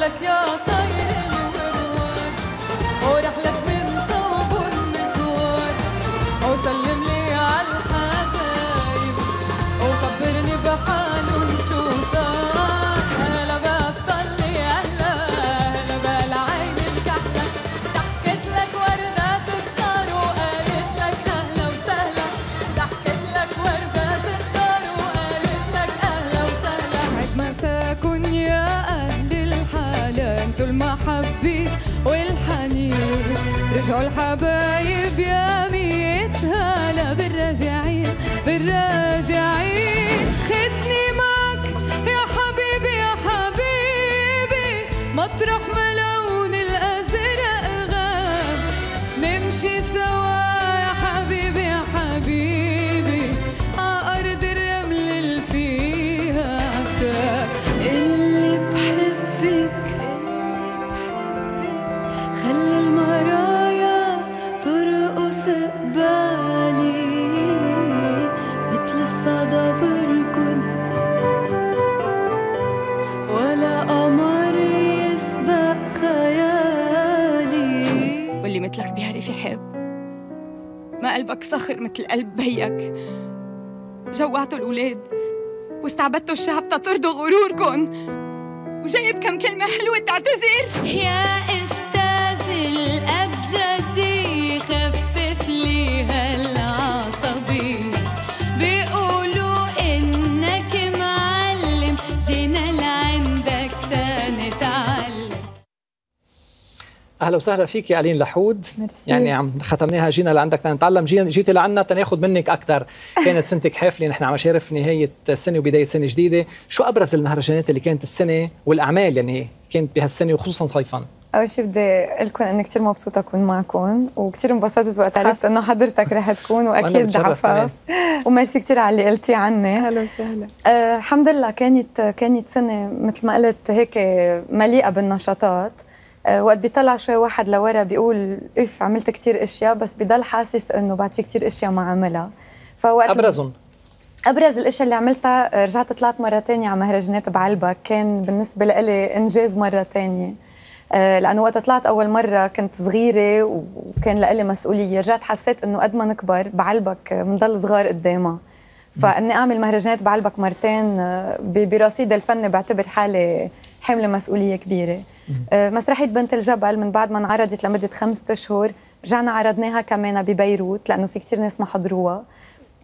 لك يا حبيت والحنين رجعوا الحبايب يا ميتها لا بالراجعين بالراجعين خدني معك يا حبيبي يا حبيبي مطرح قلبك صخر مثل قلب بيك جوعتوا الأولاد واستعبدتوا الشعب تطردوا غروركن وجايب كم كلمة حلوة تعتذر يا أستاذ الأ... اهلا وسهلا فيك يا الين لحود مرسي. يعني عم ختمناها جينا لعندك نتعلم جيتي لعنا تناخد منك اكثر كانت سنتك حافله نحن عم نشارف نهايه سنه وبدايه سنه جديده شو ابرز المهرجانات اللي كانت السنه والاعمال يعني كانت بهالسنه وخصوصا صيفا اول شيء بدي اقول لكم اني كثير مبسوطه اكون معكم وكثير انبسطت وقت عرفت انه حضرتك رح تكون واكيد عفاف وميرسي كثير على اللي قلتي عني اهلا وسهلا أه الحمد لله كانت كانت سنه مثل ما قلت هيك مليئه بالنشاطات آه، وقت بيطلع شوي واحد لورا بيقول اف عملت كثير اشياء بس بضل حاسس انه بعد في كثير اشياء ما عملها فوقت ابرزهم ابرز الاشياء اللي عملتها آه، رجعت طلعت مره ثانيه على مهرجانات بعلبك كان بالنسبه لي انجاز مره ثانيه آه، لانه وقت طلعت اول مره كنت صغيره وكان لإلي مسؤوليه رجعت حسيت انه قد ما نكبر بعلبك بنضل صغار قدامها فاني اعمل مهرجانات بعلبك مرتين برصيد الفن بعتبر حالي حامله مسؤوليه كبيره آه، مسرحيه بنت الجبل من بعد ما انعرضت لمده خمسة اشهر رجعنا عرضناها كمان ببيروت لانه في كثير ناس ما حضروها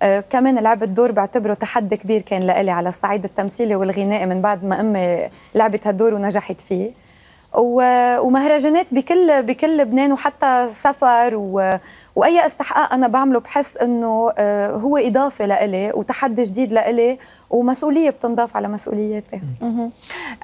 آه، كمان لعبت دور بعتبره تحدي كبير كان لإلي على الصعيد التمثيلي والغنائي من بعد ما امي لعبت هالدور ونجحت فيه ومهرجانات بكل بكل لبنان وحتى سفر و واي استحقاق انا بعمله بحس انه آه، هو اضافه لإلي وتحدي جديد لإلي ومسؤوليه بتنضاف على مسؤولياتي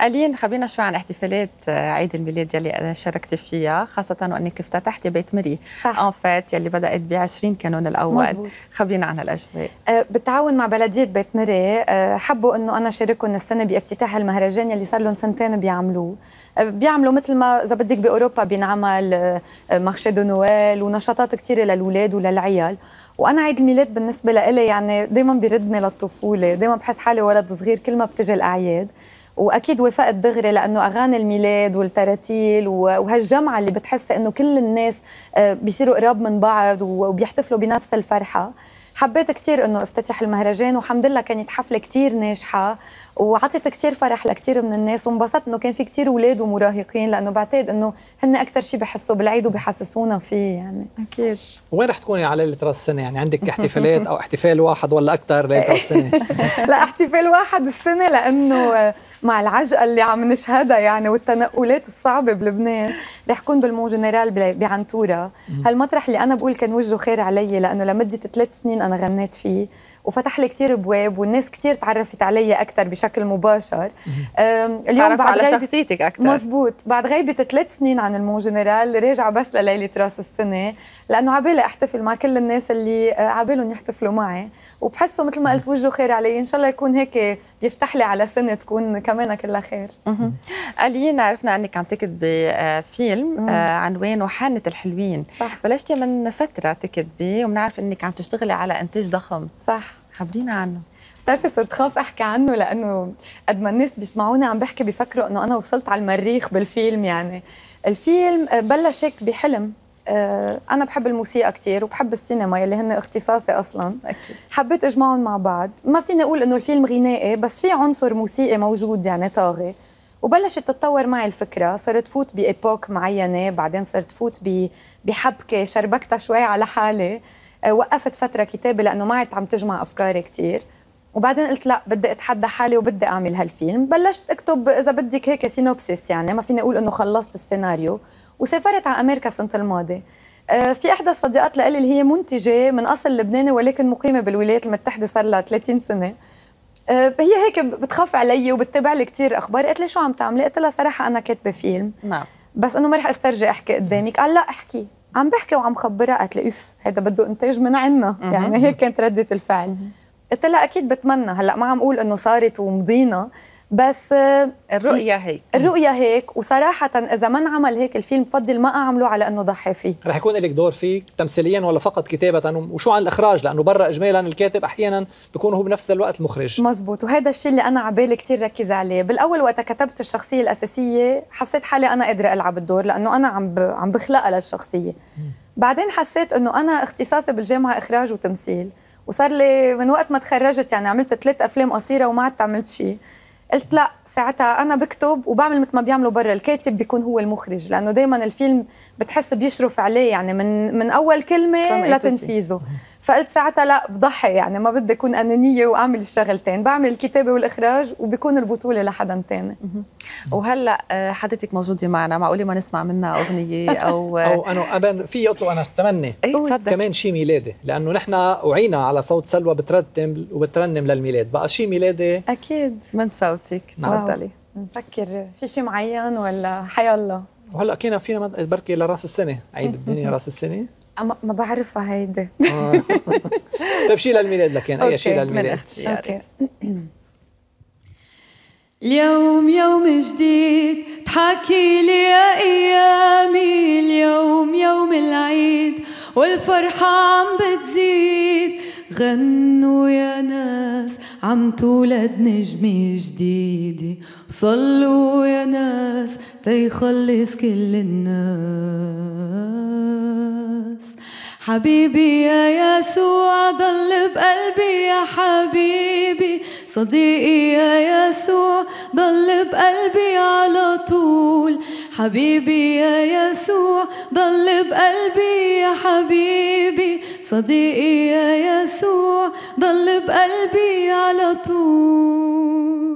الين خبينا شوي عن احتفالات آه، عيد الميلاد يلي شاركتي فيها خاصه وانك افتتحتي بيت مري صح ان فات يلي بدات ب 20 كانون الاول مزبوط. خبينا عن هالاجواء آه، بالتعاون مع بلديه بيت مري حبوا انه انا شاركهم السنه بافتتاح المهرجان يلي صار لهم سنتين بيعملوه بيعملوا مثل ما اذا بدك باوروبا بينعمل مارشي دو نويل ونشاطات كثير كبيره للاولاد وللعيال وانا عيد الميلاد بالنسبه لإلي يعني دائما بيردني للطفوله دائما بحس حالي ولد صغير كل ما بتجي الاعياد واكيد وافقت دغري لانه اغاني الميلاد والتراتيل وهالجمعه اللي بتحس انه كل الناس آه، بيصيروا قراب من بعض وبيحتفلوا بنفس الفرحه حبيت كثير انه افتتح المهرجان والحمد لله كانت حفله كثير ناجحه وعطت كثير فرح لكثير من الناس وانبسطت انه كان في كثير اولاد ومراهقين لانه بعتقد انه هن اكثر شيء بحسوا بالعيد وبحسسونا فيه يعني اكيد وين رح تكوني على ليله راس السنه يعني عندك احتفالات او احتفال واحد ولا اكثر ليله راس السنه لا احتفال واحد السنه لانه مع العجقه اللي عم نشهدها يعني والتنقلات الصعبه بلبنان رح كون بالمون جنرال بعنتوره هالمطرح اللي انا بقول كان وجهه خير علي لانه لمده ثلاث سنين انا غنيت فيه وفتح لي كثير ابواب والناس كثير تعرفت علي اكثر بشكل مباشر اليوم بعد على غيبة شخصيتك اكثر مزبوط بعد غيبه ثلاث سنين عن المون جنرال راجعه بس لليله راس السنه لانه على احتفل مع كل الناس اللي أه، بالهم يحتفلوا معي وبحسه مثل ما قلت وجهه خير علي ان شاء الله يكون هيك بيفتح لي على سنه تكون كمان كلها خير الين عرفنا انك عم تكتب بفيلم أه، أه، عنوانه حانه الحلوين صح. بلشتي من فتره تكتبي وبنعرف انك عم تشتغلي على انتاج ضخم صح خبرينا عنه بتعرفي صرت خاف احكي عنه لانه قد ما الناس بيسمعوني عم بحكي بيفكروا انه انا وصلت على المريخ بالفيلم يعني الفيلم آه، بلش هيك بحلم آه، انا بحب الموسيقى كثير وبحب السينما يلي هن اختصاصي اصلا أكيد. حبيت اجمعهم مع بعض ما فيني اقول انه الفيلم غنائي بس في عنصر موسيقي موجود يعني طاغي وبلشت تتطور معي الفكره صرت فوت بايبوك معينه بعدين صرت فوت بحبكه شربكتها شوي على حالي آه، وقفت فتره كتابه لانه ما عم تجمع افكاري كثير وبعدين قلت لا بدي اتحدى حالي وبدي اعمل هالفيلم بلشت اكتب اذا بدك هيك سينوبسيس يعني ما فيني اقول انه خلصت السيناريو وسافرت على امريكا السنه الماضيه آه، في احدى الصديقات لإلي اللي هي منتجه من اصل لبناني ولكن مقيمه بالولايات المتحده صار لها 30 سنه آه، هي هيك بتخاف علي وبتتابع لي كثير اخبار قالت لي شو عم تعملي قلت لها صراحه انا كاتبه فيلم نعم بس انه ما رح استرجي احكي قدامك قال لا احكي عم بحكي وعم خبرها قالت لي اف هذا بده انتاج من عنا يعني هيك كانت رده الفعل قلت لها اكيد بتمنى هلا ما عم اقول انه صارت ومضينا بس الرؤية هيك الرؤية هيك وصراحة إذا ما انعمل هيك الفيلم بفضل ما أعمله على إنه ضحي فيه رح يكون لك دور فيه تمثيليا ولا فقط كتابة وشو عن الإخراج لأنه برا إجمالا الكاتب أحيانا بيكون هو بنفس الوقت المخرج مزبوط وهذا الشيء اللي أنا عبالي كثير ركز عليه بالأول وقت كتبت الشخصية الأساسية حسيت حالي أنا قادرة ألعب الدور لأنه أنا عم ب... عم بخلقها للشخصية بعدين حسيت إنه أنا اختصاصي بالجامعة إخراج وتمثيل وصار لي من وقت ما تخرجت يعني عملت ثلاث أفلام قصيرة وما عدت عملت شيء قلت لا ساعتها انا بكتب وبعمل مثل ما بيعملوا برا الكاتب بيكون هو المخرج لانه دائما الفيلم بتحس بيشرف عليه يعني من من اول كلمه لتنفيذه فقلت ساعتها لا بضحي يعني ما بدي اكون انانيه واعمل الشغلتين بعمل الكتابه والاخراج وبكون البطوله لحدا تاني وهلا آه، حضرتك موجوده معنا معقوله ما نسمع منها اغنيه او او انا ابن في اطلب انا اتمنى إيه كمان شي ميلادي لانه نحن وعينا على صوت سلوى بترتم وبترنم للميلاد بقى شي ميلادي اكيد من صوتك نعم. تفضلي نفكر في شي معين ولا حيالله وهلا كنا فينا بركي لراس السنه عيد الدنيا راس السنه ما بعرفها هيدي آه. طيب شيء للميلاد لكن اي شيء للميلاد اوكي اليوم يوم جديد تحكي لي يا ايامي اليوم يوم العيد والفرحة عم بتزيد غنوا يا ناس عم تولد نجمة جديدة صلوا يا ناس تيخلص كل الناس حبيبي يا يسوع ضل بقلبي يا حبيبي صديقي يا يسوع ضل بقلبي على طول حبيبي يا يسوع ضل بقلبي يا حبيبي صديقي يا يسوع ضل بقلبي على طول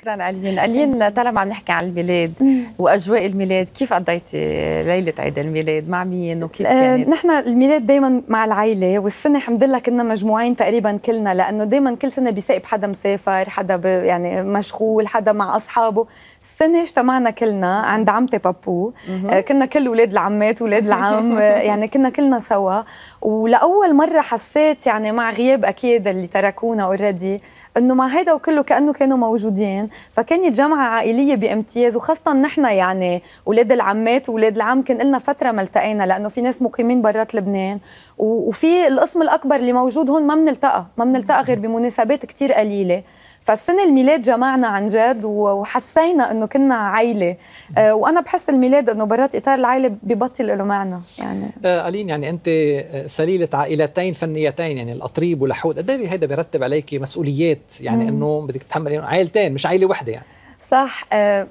شكرا الين الين طالما عم نحكي عن الميلاد واجواء الميلاد كيف قضيتي ليله عيد الميلاد مع مين وكيف آه، كانت؟ نحن الميلاد دائما مع العائله والسنه الحمد لله كنا مجموعين تقريبا كلنا لانه دائما كل سنه بيسائب حدا مسافر حدا يعني مشغول حدا مع اصحابه السنه اجتمعنا كلنا عند عمتي بابو آه، كنا كل اولاد العمات اولاد العم آه، يعني كنا كلنا سوا ولاول مره حسيت يعني مع غياب اكيد اللي تركونا اوريدي انه مع هيدا وكله كانه كانوا موجودين كمان فكانت جامعه عائليه بامتياز وخاصه نحن يعني اولاد العمات واولاد العم كان لنا فتره ما التقينا لانه في ناس مقيمين برات لبنان وفي القسم الاكبر اللي موجود هون ما بنلتقى ما بنلتقى غير بمناسبات كتير قليله فالسنة الميلاد جمعنا عن جد وحسينا انه كنا عائلة آه، وانا بحس الميلاد انه برات اطار العائلة ببطل له معنى يعني قالين آه، يعني انت آه، سليلة عائلتين فنيتين يعني القطريب والحوت قد ايه هيدا بيرتب عليك مسؤوليات يعني انه بدك تتحملي عائلتين مش عائلة واحدة يعني صح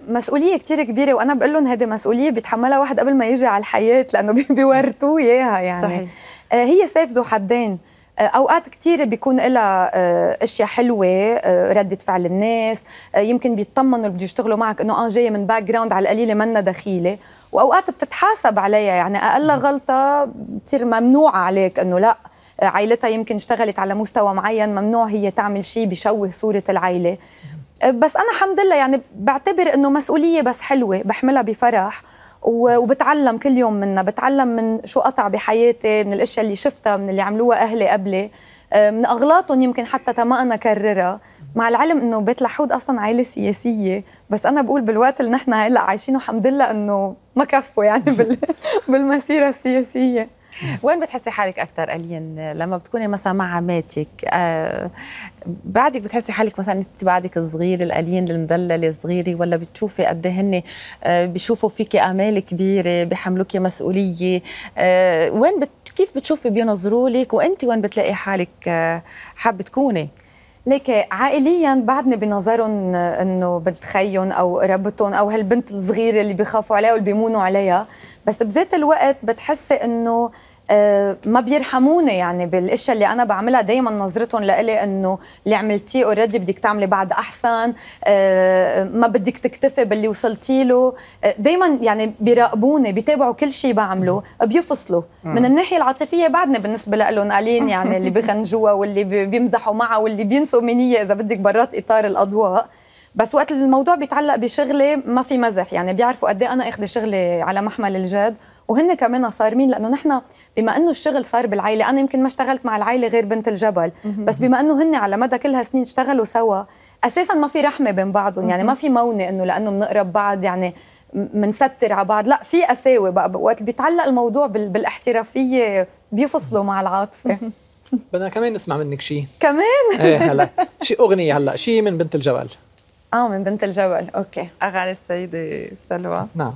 مسؤوليه كتير كبيره وانا بقول لهم هذه مسؤوليه بيتحملها واحد قبل ما يجي على الحياه لانه بيورتوه اياها يعني صحيح. هي سيف ذو حدين آه، اوقات كثير بيكون لها آه، اشياء حلوه آه، رده فعل الناس يمكن بيطمنوا اللي بده يشتغلوا معك انه اه جايه من باك جراوند على القليله منا دخيله واوقات بتتحاسب عليها يعني اقل غلطه بتصير ممنوعه عليك انه لا عائلتها يمكن اشتغلت على مستوى معين ممنوع هي تعمل شيء بيشوه صوره العائله بس انا الحمد لله يعني بعتبر انه مسؤوليه بس حلوه بحملها بفرح وبتعلم كل يوم منها بتعلم من شو قطع بحياتي من الاشياء اللي شفتها من اللي عملوها اهلي قبلي آه، من اغلاطهم يمكن حتى تا ما انا كررها مع العلم انه بيت لحود اصلا عائله سياسيه بس انا بقول بالوقت اللي نحن هلا عايشينه الحمد لله انه ما كفوا يعني بال... بالمسيره السياسيه وين بتحسي حالك اكثر الين لما بتكوني مثلا مع عماتك آه بعدك بتحسي حالك مثلا انت بعدك صغير الالين المدلله الصغيره ولا بتشوفي قد إيه هن آه بشوفوا فيكي امال كبيره بحملوكي مسؤوليه آه وين بت كيف بتشوفي بينظروا لك وانت وين بتلاقي حالك آه، حابه تكوني ليك عائليا بعدني بنظرهم انه بنت او قربتهم او هالبنت الصغيره اللي بيخافوا عليها واللي بيمونوا عليها بس بذات الوقت بتحسي انه آه، ما بيرحموني يعني بالاشياء اللي انا بعملها دائما نظرتهم لإلي انه اللي عملتيه اوريدي بدك تعملي بعد احسن آه، ما بدك تكتفي باللي وصلتي له آه، دائما يعني بيراقبوني بيتابعوا كل شيء بعمله بيفصلوا من الناحيه العاطفيه بعدني بالنسبه لهم قالين يعني اللي بغنجوها واللي بيمزحوا معها واللي بينسوا هي اذا بدك برات اطار الاضواء بس وقت الموضوع بيتعلق بشغلي ما في مزح يعني بيعرفوا قد إيه انا اخذ شغلي على محمل الجد وهن كمان صارمين لانه نحن بما انه الشغل صار بالعائله انا يمكن ما اشتغلت مع العائله غير بنت الجبل بس بما انه هن على مدى كل هالسنين اشتغلوا سوا اساسا ما في رحمه بين بعضهم يعني ما في مونه انه لانه بنقرب بعض يعني منستر على بعض لا في قساوه بقى وقت بيتعلق الموضوع بالاحترافيه بيفصلوا مع العاطفه بدنا كمان نسمع منك شيء كمان ايه هلا شيء اغنيه هلا شيء من بنت الجبل اه من بنت الجبل اوكي اغاني السيده سلوى نعم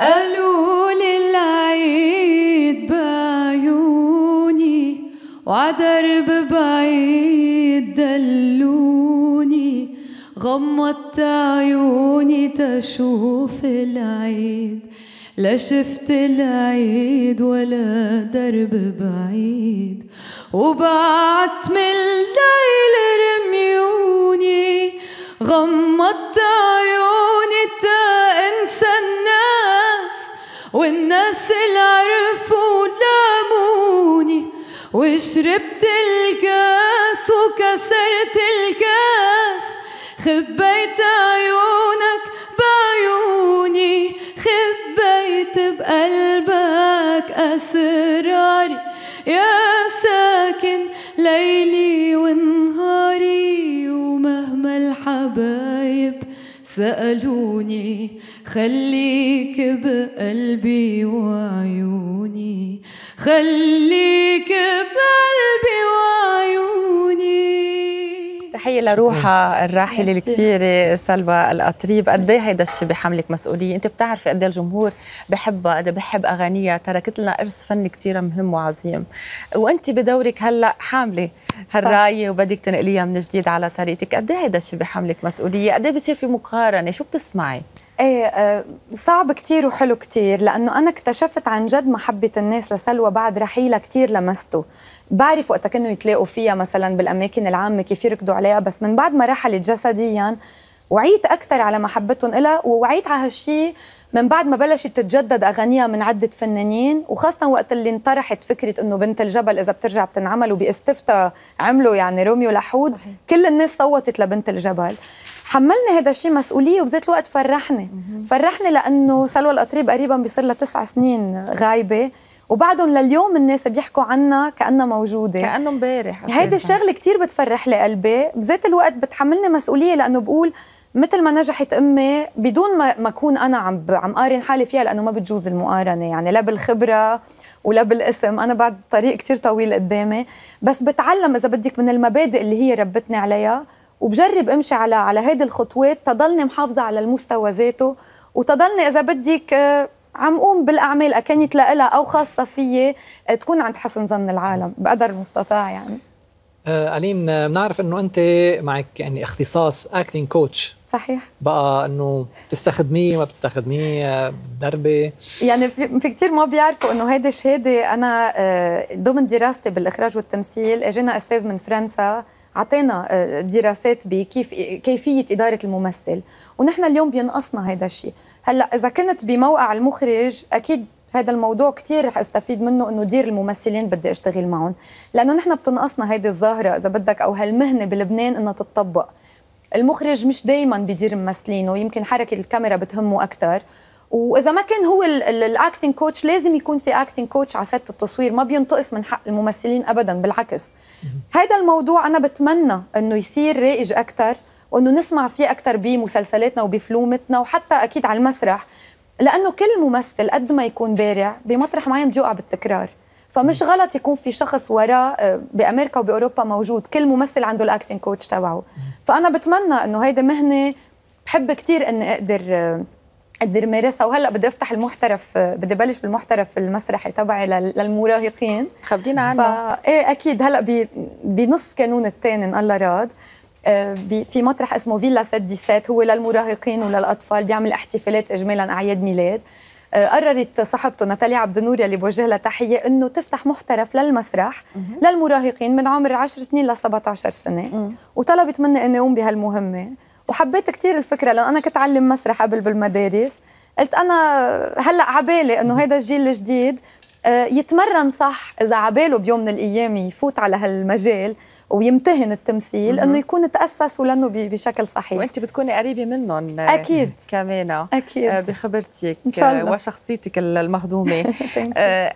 قالولي العيد بعيوني وعدرب بعيد دلوني غمضت عيوني تشوف العيد لا شفت العيد ولا درب بعيد وبعت من الليل رميوني غمضت عيوني تشوف والناس اللي عرفوا لاموني وشربت الكاس وكسرت الكاس خبيت عيونك بعيوني خبيت بقلبك أسراري يا ساكن ليلي ونهاري ومهما الحبايب سألوني خليك بقلبي وعيوني خليك بقلبي وعيوني تحية لروحة الراحلة الكبيرة سلوى القطريب قد ايه هيدا الشيء بحملك مسؤولية انت بتعرفي قد إيه الجمهور بحبها قد إيه بحب اغانيها تركت لنا ارث فني كثير مهم وعظيم وانت بدورك هلا حاملة هالرايه وبدك تنقليها من جديد على طريقتك قد ايه هيدا الشيء بحملك مسؤولية قد ايه بصير في مقارنة شو بتسمعي ايه آه، صعب كتير وحلو كتير لانه انا اكتشفت عن جد محبه الناس لسلوى بعد رحيلها كتير لمسته بعرف وقتها كانوا يتلاقوا فيها مثلا بالاماكن العامه كيف يركضوا عليها بس من بعد ما رحلت جسديا وعيت اكثر على محبتهم لها ووعيت على هالشيء من بعد ما بلشت تتجدد اغانيها من عده فنانين وخاصه وقت اللي انطرحت فكره انه بنت الجبل اذا بترجع بتنعمل وباستفتاء عملوا يعني روميو لحود صحيح. كل الناس صوتت لبنت الجبل حملني هذا الشيء مسؤوليه وبذات الوقت فرحني فرحني لانه سلوى القطريب قريبا بيصير لها تسع سنين غايبه وبعدهم لليوم الناس بيحكوا عنها كانها موجوده كانه امبارح هيدي الشغله كثير بتفرح لي قلبي بذات الوقت بتحملني مسؤوليه لانه بقول مثل ما نجحت امي بدون ما ما اكون انا عم عم قارن حالي فيها لانه ما بتجوز المقارنه يعني لا بالخبره ولا بالاسم انا بعد طريق كثير طويل قدامي بس بتعلم اذا بدك من المبادئ اللي هي ربتني عليها وبجرب امشي على على هيدي الخطوات تضلني محافظه على المستوى ذاته وتضلني اذا بدك آه، عم قوم بالاعمال اكنت لها او خاصه فيي آه، تكون عند حسن ظن العالم بقدر المستطاع يعني آه، ألين بنعرف انه انت معك يعني اختصاص اكتنج كوتش صحيح بقى انه بتستخدميه ما بتستخدميه بتدربي يعني في, في كثير ما بيعرفوا انه هيدي شهاده انا ضمن دراستي بالاخراج والتمثيل اجينا استاذ من فرنسا اعطينا آه، دراسات بكيف كيفيه اداره الممثل ونحن اليوم بينقصنا هذا الشيء هلا اذا كنت بموقع المخرج اكيد هذا الموضوع كثير رح استفيد منه انه دير الممثلين بدي اشتغل معهم لانه نحن بتنقصنا هيدي الظاهره اذا بدك او هالمهنه بلبنان انها تتطبق المخرج مش دايما بدير ممثلينه يمكن حركه الكاميرا بتهمه اكثر واذا ما كان هو الاكتنج كوتش لازم يكون في اكتنج كوتش على ست التصوير ما بينتقص من حق الممثلين ابدا بالعكس هذا الموضوع انا بتمنى انه يصير رائج اكثر وانه نسمع فيه اكثر بمسلسلاتنا وبفلومتنا وحتى اكيد على المسرح لانه كل ممثل قد ما يكون بارع بمطرح معين بيوقع بالتكرار فمش غلط يكون في شخص وراه آه، بامريكا وباوروبا موجود كل ممثل عنده الاكتنج كوتش تبعه فانا بتمنى انه هيدا مهنه بحب كثير اني اقدر آه، اقدر مارسها وهلا بدي افتح المحترف بدي بلش بالمحترف المسرحي تبعي للمراهقين خبرينا عنه ف... ايه اكيد هلا بنص كانون الثاني ان الله راد آه، في مطرح اسمه فيلا سات هو للمراهقين وللاطفال بيعمل احتفالات اجمالا اعياد ميلاد آه، قررت صاحبته ناتاليا عبد النور اللي بوجه لها تحيه انه تفتح محترف للمسرح للمراهقين من عمر 10 سنين ل 17 سنه وطلبت مني اني اقوم بهالمهمه وحبيت كثير الفكره لانه انا كنت اعلم مسرح قبل بالمدارس قلت انا هلا عبالي انه هذا الجيل الجديد آه، يتمرن صح اذا عباله بيوم من الايام يفوت على هالمجال ويمتهن التمثيل انه يكون تاسس ولانه بشكل صحيح وانت بتكوني قريبه منهم آه، اكيد كمان آه، اكيد بخبرتك إن شاء الله. وشخصيتك المهضومه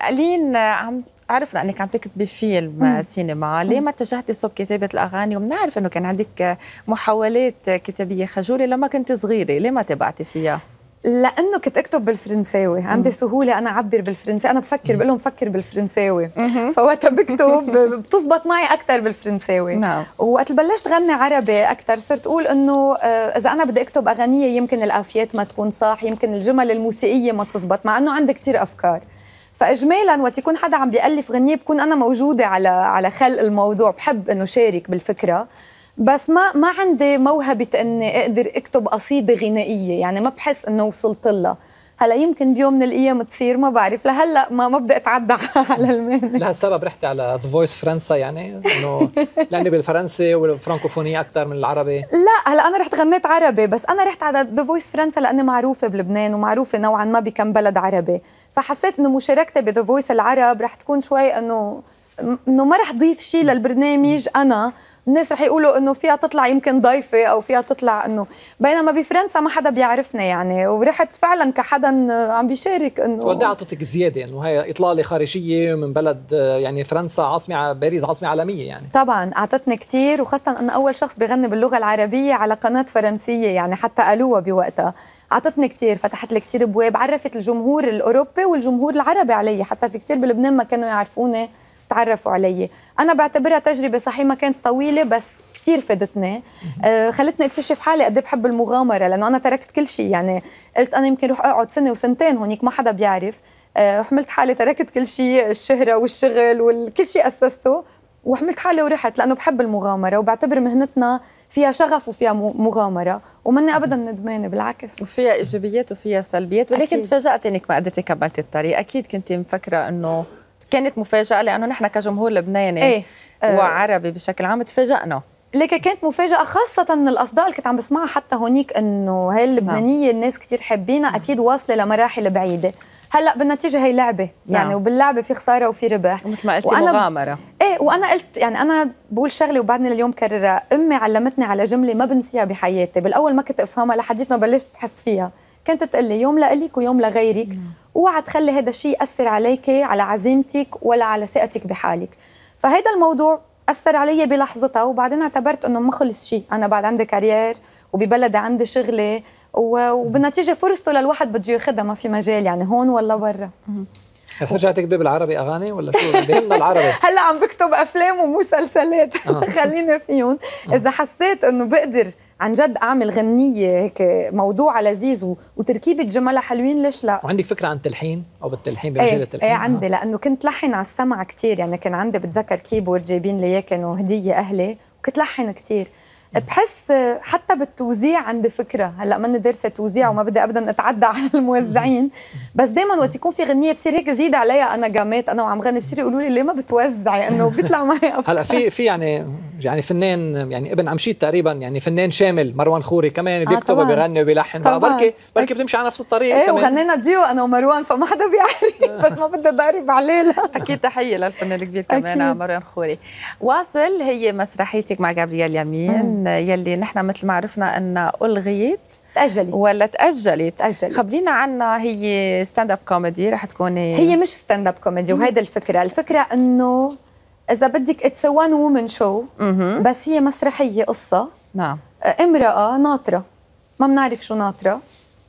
قليل عم عرفنا انك عم تكتبي فيلم سينما ليه ما اتجهتي صوب كتابه الاغاني وبنعرف انه كان عندك محاولات كتابيه خجوله لما كنت صغيره ليه ما تبعتي فيها لانه كنت اكتب بالفرنساوي عندي سهوله انا اعبر بالفرنساوي انا بفكر بقول لهم فكر بالفرنساوي فوقتها بكتب بتزبط معي اكثر بالفرنساوي نعم وقت بلشت غني عربي اكثر صرت اقول انه آه، اذا انا بدي اكتب اغنيه يمكن الافيات ما تكون صح يمكن الجمل الموسيقيه ما تزبط مع انه عندي كثير افكار فاجمالا وقت يكون حدا عم بيالف غنيه بكون انا موجوده على على خلق الموضوع بحب انه شارك بالفكره بس ما ما عندي موهبه اني اقدر اكتب قصيده غنائيه يعني ما بحس انه وصلت لها هلا يمكن بيوم من الايام تصير ما بعرف لهلا ما ما بدي اتعدى على لا السبب رحتي على ذا فويس فرنسا يعني انه لاني بالفرنسي والفرنكوفوني اكثر من العربي لا هلا انا رحت غنيت عربي بس انا رحت على ذا فويس فرنسا لاني معروفه بلبنان ومعروفه نوعا ما بكم بلد عربي فحسيت انه مشاركتي بذا فويس العرب رح تكون شوي انه انه ما رح ضيف شيء للبرنامج انا الناس رح يقولوا انه فيها تطلع يمكن ضيفه او فيها تطلع انه بينما بفرنسا ما حدا بيعرفنا يعني ورحت فعلا كحدا عم بيشارك انه ودي اعطتك زياده انه هي اطلاله خارجيه من بلد يعني فرنسا عاصمه باريس عاصمه عالميه يعني طبعا اعطتني كثير وخاصه انا اول شخص بغني باللغه العربيه على قناه فرنسيه يعني حتى قالوها بوقتها اعطتني كثير فتحت لي كثير ابواب عرفت الجمهور الاوروبي والجمهور العربي علي حتى في كثير بلبنان ما كانوا يعرفوني تعرفوا علي انا بعتبرها تجربه صحيح ما كانت طويله بس كثير فادتني آه خلتني اكتشف حالي قد إيه بحب المغامره لانه انا تركت كل شيء يعني قلت انا يمكن روح اقعد سنه وسنتين هونيك ما حدا بيعرف آه حالي تركت كل شيء الشهره والشغل وكل شيء اسسته وحملت حالي ورحت لانه بحب المغامره وبعتبر مهنتنا فيها شغف وفيها مغامره ومني ابدا ندمانه بالعكس وفيها ايجابيات وفيها سلبيات ولكن تفاجات انك ما قدرتي كملتي الطريق اكيد كنت مفكره انه كانت مفاجاه لانه نحن كجمهور لبناني ايه. آه، وعربي بشكل عام تفاجئنا لك كانت مفاجأة خاصة من الأصداء اللي كنت عم بسمعها حتى هونيك إنه هاي نعم. اللبنانية الناس كتير حابينها نعم. أكيد واصلة لمراحل بعيدة هلا بالنتيجه هي لعبه يعني نعم. وباللعبه في خساره وفي ربح مثل ما قلتي وأنا مغامره ايه وانا قلت يعني انا بقول شغله وبعدني لليوم كررها امي علمتني على جمله ما بنسيها بحياتي بالاول ما كنت افهمها لحديت ما بلشت تحس فيها كانت تقول لي يوم لإلك ويوم لغيرك نعم. اوعى تخلي هذا الشيء ياثر عليك على عزيمتك ولا على ثقتك بحالك فهذا الموضوع اثر علي بلحظتها وبعدين اعتبرت انه ما خلص شيء انا بعد عندي كارير وببلد عندي شغلي وبالنتيجه فرصته للواحد بده ياخذها ما في مجال يعني هون ولا برا رح ترجع تكتبي بالعربي اغاني ولا شو يلا العربي هلا عم بكتب افلام ومسلسلات خليني فيهم اذا حسيت انه بقدر عن جد اعمل غنيه هيك موضوع لذيذ وتركيبه جملها حلوين ليش لا وعندك فكره عن التلحين او بالتلحين إيه، بمجال التلحين ايه عندي آه. لانه كنت لحن على السمع كثير يعني كان عندي بتذكر كيبورد جايبين لي اياه كانوا هديه اهلي وكنت لحن كثير بحس حتى بالتوزيع عندي فكره هلا ماني دارسه توزيع وما بدي ابدا اتعدى على الموزعين بس دائما وقت يكون في غنيه بصير هيك زيد عليها انا جامات انا وعم غني بصير يقولوا لي ليه ما بتوزعي انه بيطلع معي افكار هلا في في يعني يعني فنان يعني ابن عمشيد تقريبا يعني فنان شامل مروان خوري كمان آه، بيكتب آه وبيغني وبيلحن بركي بركي بتمشي على نفس الطريق ايه وغنينا ديو انا ومروان فما حدا بيعرف بس ما بدي ضارب عليه لا اكيد تحيه للفنان الكبير كمان مروان خوري واصل هي مسرحيتك مع جابرييل يمين الامتحان يلي نحن مثل ما عرفنا انها الغيت تاجلت ولا تاجلت تاجلت خبرينا عنها هي ستاند اب كوميدي رح تكون هي مش ستاند اب كوميدي وهيدي الفكره الفكره انه اذا بدك اتس وان وومن شو بس هي مسرحيه قصه نعم امراه ناطره ما بنعرف شو ناطره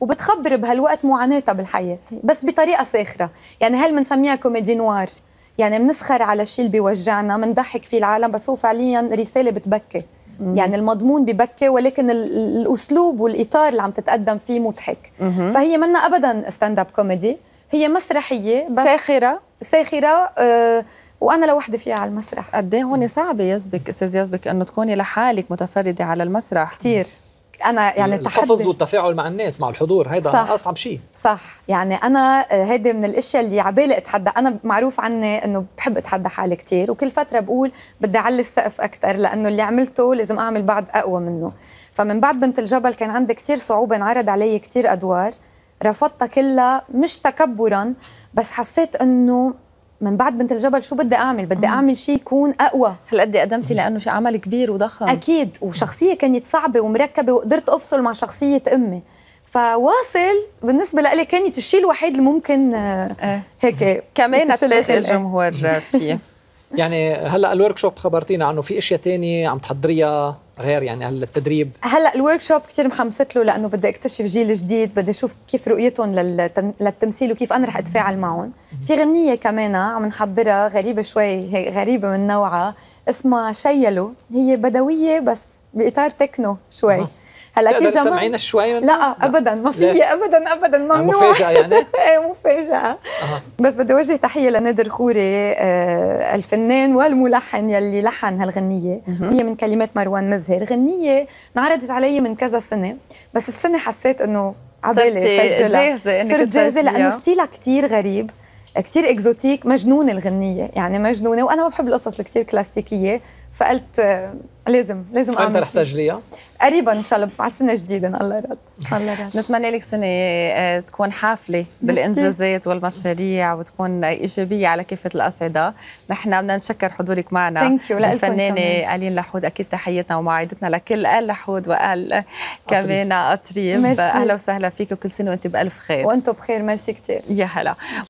وبتخبر بهالوقت معاناتها بالحياه بس بطريقه ساخره يعني هل بنسميها كوميدي نوار يعني بنسخر على الشيء اللي بيوجعنا بنضحك فيه العالم بس هو فعليا رساله بتبكي مم. يعني المضمون ببكي ولكن الاسلوب والاطار اللي عم تتقدم فيه مضحك فهي منا ابدا ستاند اب كوميدي هي مسرحيه بس ساخره ساخره أه وانا لوحدي فيها على المسرح قد ايه هون صعبه يزبك استاذ يزبك انه تكوني لحالك متفرده على المسرح كثير انا يعني التحفظ والتفاعل مع الناس مع الحضور هيدا صح اصعب شيء صح يعني انا آه، هيدي من الاشياء اللي عبالي اتحدى انا معروف عني انه بحب اتحدى حالي كثير وكل فتره بقول بدي اعلي السقف اكثر لانه اللي عملته لازم اعمل بعد اقوى منه فمن بعد بنت الجبل كان عندي كثير صعوبه انعرض علي كثير ادوار رفضتها كلها مش تكبرا بس حسيت انه من بعد بنت الجبل شو بدي اعمل بدي اعمل شيء يكون اقوى هل قد إيه قدمتي لانه شيء عمل كبير وضخم اكيد وشخصيه كانت صعبه ومركبه وقدرت افصل مع شخصيه امي فواصل بالنسبه لإلي كانت الشيء الوحيد اللي ممكن آه، إيه. هيك كمان تفاجئ الجمهور فيه يعني هلا الورك شوب خبرتينا عنه في اشياء تانية عم تحضريها غير يعني هلا التدريب هلا الورك شوب كثير محمست له لانه بدي اكتشف جيل جديد بدي اشوف كيف رؤيتهم للتمثيل وكيف انا رح اتفاعل معهم في غنيه كمان عم نحضرها غريبه شوي غريبه من نوعها اسمها شيلو هي بدويه بس باطار تكنو شوي هلا كيف جمال سمعينا شوي لا, ابدا ما في ابدا ابدا ممنوع مفاجاه يعني ايه مفاجاه بس بدي اوجه تحيه لنادر خوري آه، الفنان والملحن يلي لحن هالغنيه هي من كلمات مروان مزهر غنيه انعرضت علي من كذا سنه بس السنه حسيت انه عبالي سجلها صرت جاهزه لانه ستيلها كثير غريب كثير اكزوتيك مجنونه الغنيه يعني مجنونه وانا ما بحب القصص الكثير كلاسيكيه فقلت آه، لازم لازم اعمل رح تسجليها؟ قريبا ان شاء الله على السنه الجديده ان الله يرد الله يرد نتمنى لك سنه آه، تكون حافله بالانجازات والمشاريع وتكون ايجابيه على كافه الاصعده نحن بدنا نشكر حضورك معنا ثانك يو الفنانه الين لحود اكيد تحيتنا ومعايدتنا لكل ال لحود وال كمان قطريب اهلا وسهلا فيك وكل سنه وانت بالف خير وانتم بخير ميرسي كثير يا هلا